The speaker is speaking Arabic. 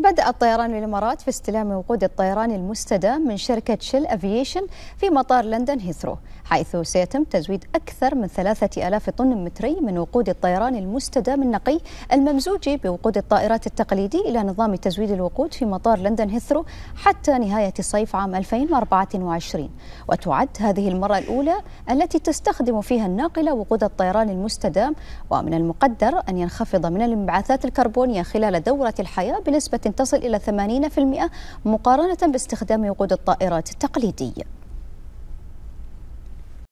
بدأ الطيران الإمارات في استلام وقود الطيران المستدام من شركة شيل أفييشن في مطار لندن هيثرو حيث سيتم تزويد أكثر من ثلاثة ألاف طن متري من وقود الطيران المستدام النقي الممزوج بوقود الطائرات التقليدي إلى نظام تزويد الوقود في مطار لندن هيثرو حتى نهاية صيف عام 2024 وتعد هذه المرة الأولى التي تستخدم فيها الناقلة وقود الطيران المستدام ومن المقدر أن ينخفض من الانبعاثات الكربونية خلال دورة الحياة بنسبة تصل إلى 80% مقارنة باستخدام وقود الطائرات التقليدية